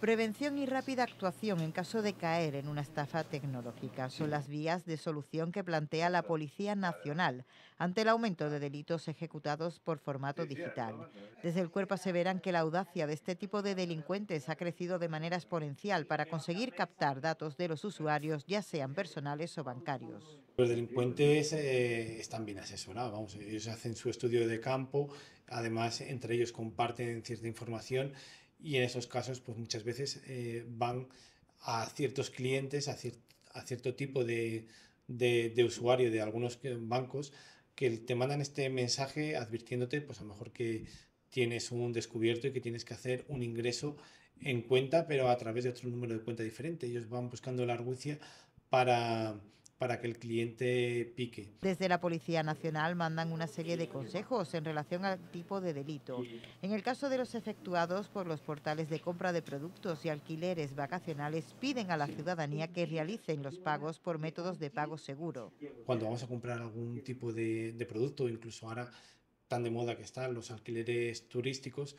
Prevención y rápida actuación en caso de caer en una estafa tecnológica son las vías de solución que plantea la Policía Nacional ante el aumento de delitos ejecutados por formato digital. Desde el cuerpo se verán que la audacia de este tipo de delincuentes ha crecido de manera exponencial para conseguir captar datos de los usuarios, ya sean personales o bancarios. Los delincuentes eh, están bien asesorados, ellos hacen su estudio de campo, además entre ellos comparten cierta información y en esos casos pues muchas veces eh, van a ciertos clientes, a, cierto tipo de, de, usuario de algunos bancos que te mandan este mensaje advirtiéndote pues a lo mejor que tienes un descubierto y que tienes que hacer un ingreso en cuenta pero a través de otro número de cuenta diferente. Ellos van buscando la argucia para para que el cliente pique. Desde la Policía Nacional mandan una serie de consejos en relación al tipo de delito. En el caso de los efectuados por los portales de compra de productos y alquileres vacacionales, piden a la ciudadanía que realicen los pagos por métodos de pago seguro. Cuando vamos a comprar algún tipo de, producto, incluso ahora tan de moda que están los alquileres turísticos,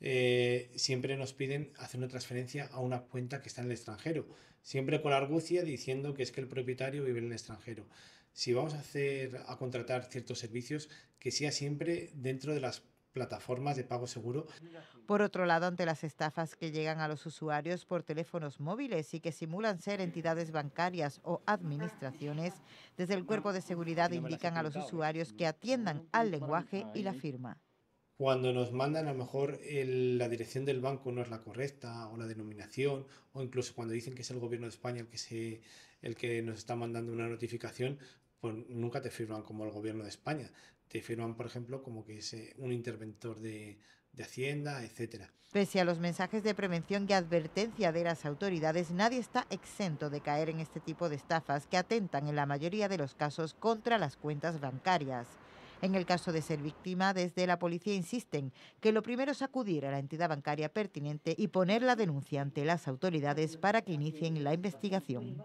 eh, siempre nos piden hacer una transferencia a una cuenta que está en el extranjero, siempre con la argucia diciendo que es que el propietario vive en el extranjero. Si vamos a hacer a contratar ciertos servicios, que sea siempre dentro de las plataformas de pago seguro. Por otro lado, ante las estafas que llegan a los usuarios por teléfonos móviles y que simulan ser entidades bancarias o administraciones, desde el cuerpo de seguridad indican a los ¿eh? usuarios que atiendan al lenguaje y la firma cuando nos mandan a lo mejor la dirección del banco no es la correcta o la denominación o incluso cuando dicen que es el gobierno de España el que se el que nos está mandando una notificación pues nunca te firman como el gobierno de España te firman por ejemplo como que es eh, un interventor de, de Hacienda, etcétera. Pese a los mensajes de prevención y advertencia de las autoridades, nadie está exento de caer en este tipo de estafas que atentan en la mayoría de los casos contra las cuentas bancarias. En el caso de ser víctima, desde la policía insisten que lo primero es acudir a la entidad bancaria pertinente y poner la denuncia ante las autoridades para que inicien la investigación.